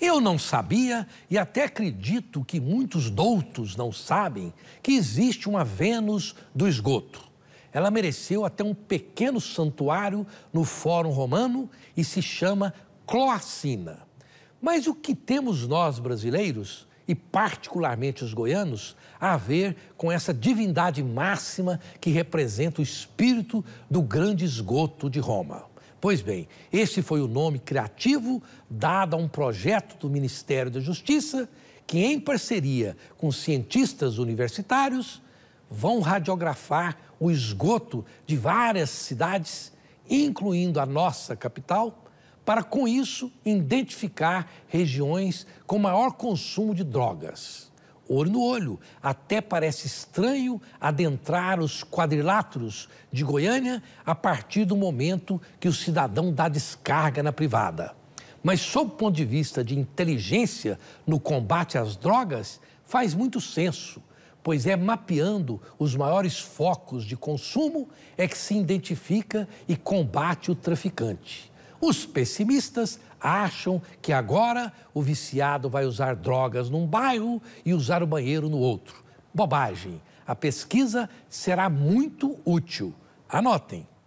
Eu não sabia, e até acredito que muitos doutos não sabem, que existe uma Vênus do esgoto. Ela mereceu até um pequeno santuário no Fórum Romano e se chama Cloacina. Mas o que temos nós brasileiros, e particularmente os goianos, a ver com essa divindade máxima que representa o espírito do grande esgoto de Roma? Pois bem, esse foi o nome criativo dado a um projeto do Ministério da Justiça que, em parceria com cientistas universitários, vão radiografar o esgoto de várias cidades, incluindo a nossa capital, para com isso identificar regiões com maior consumo de drogas olho no olho. Até parece estranho adentrar os quadriláteros de Goiânia a partir do momento que o cidadão dá descarga na privada. Mas, sob o ponto de vista de inteligência no combate às drogas, faz muito senso, pois é mapeando os maiores focos de consumo é que se identifica e combate o traficante. Os pessimistas acham que agora o viciado vai usar drogas num bairro e usar o banheiro no outro. Bobagem. A pesquisa será muito útil. Anotem.